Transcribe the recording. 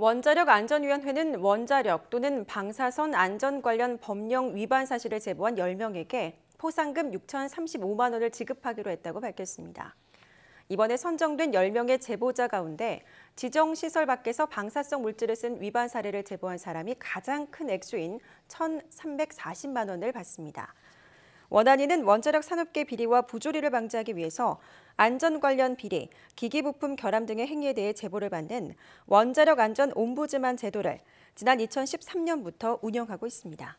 원자력 안전위원회는 원자력 또는 방사선 안전 관련 법령 위반 사실을 제보한 10명에게 포상금 6,035만 원을 지급하기로 했다고 밝혔습니다. 이번에 선정된 10명의 제보자 가운데 지정시설 밖에서 방사성 물질을 쓴 위반 사례를 제보한 사람이 가장 큰 액수인 1,340만 원을 받습니다. 원안위는 원자력 산업계 비리와 부조리를 방지하기 위해서 안전 관련 비리, 기기 부품 결함 등의 행위에 대해 제보를 받는 원자력 안전 옴부즈만 제도를 지난 2013년부터 운영하고 있습니다.